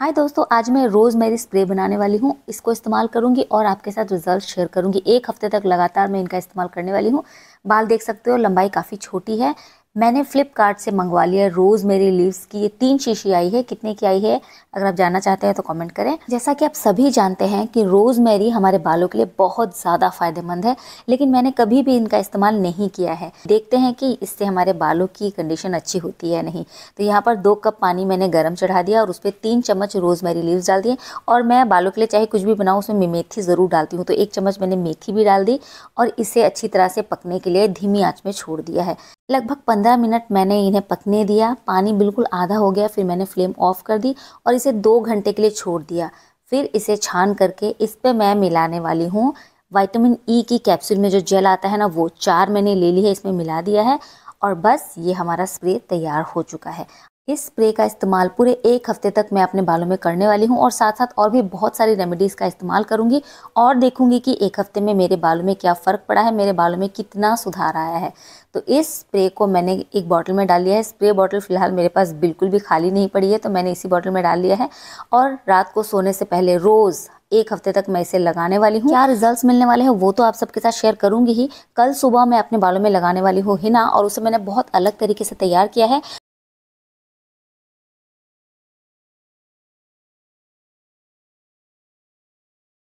हाय दोस्तों आज मैं रोज़ मेरी स्प्रे बनाने वाली हूँ इसको इस्तेमाल करूँगी और आपके साथ रिजल्ट शेयर करूँगी एक हफ्ते तक लगातार मैं इनका इस्तेमाल करने वाली हूँ बाल देख सकते हो लंबाई काफ़ी छोटी है मैंने फ्लिपकार्ट से मंगवा लिया रोज़ मेरी लीव्स की ये तीन शीशी आई है कितने की आई है अगर आप जानना चाहते हैं तो कमेंट करें जैसा कि आप सभी जानते हैं कि रोज़ मेरी हमारे बालों के लिए बहुत ज़्यादा फ़ायदेमंद है लेकिन मैंने कभी भी इनका इस्तेमाल नहीं किया है देखते हैं कि इससे हमारे बालों की कंडीशन अच्छी होती है नहीं तो यहाँ पर दो कप पानी मैंने गर्म चढ़ा दिया और उस पर तीन चम्मच रोज़ मेरी लीव्स डाल दिए और मैं बालों के लिए चाहे कुछ भी बनाऊँ उसमें मेथी ज़रूर डालती हूँ तो एक चम्मच मैंने मेथी भी डाल दी और इसे अच्छी तरह से पकने के लिए धीमी आँच में छोड़ दिया है लगभग पंद्रह पंद्रह मिनट मैंने इन्हें पकने दिया पानी बिल्कुल आधा हो गया फिर मैंने फ्लेम ऑफ कर दी और इसे दो घंटे के लिए छोड़ दिया फिर इसे छान करके इस पर मैं मिलाने वाली हूँ वाइटामिन ई e की कैप्सूल में जो जेल आता है ना वो चार मैंने ले ली है इसमें मिला दिया है और बस ये हमारा स्प्रे तैयार हो चुका है इस स्प्रे का इस्तेमाल पूरे एक हफ्ते तक मैं अपने बालों में करने वाली हूँ और साथ साथ और भी बहुत सारी रेमेडीज़ का इस्तेमाल करूँगी और देखूँगी कि एक हफ्ते में मेरे बालों में क्या फ़र्क पड़ा है मेरे बालों में कितना सुधार आया है तो इस स्प्रे को मैंने एक बॉटल में डाल लिया है स्प्रे बॉटल फ़िलहाल मेरे पास बिल्कुल भी खाली नहीं पड़ी है तो मैंने इसी बॉटल में डाल लिया है और रात को सोने से पहले रोज़ एक हफ्ते तक मैं इसे लगाने वाली हूँ क्या रिजल्ट्स मिलने वाले हैं वो तो आप सबके साथ शेयर करूंगी ही कल सुबह मैं अपने बालों में लगाने वाली हूँ हिना और उसे मैंने बहुत अलग तरीके से तैयार किया है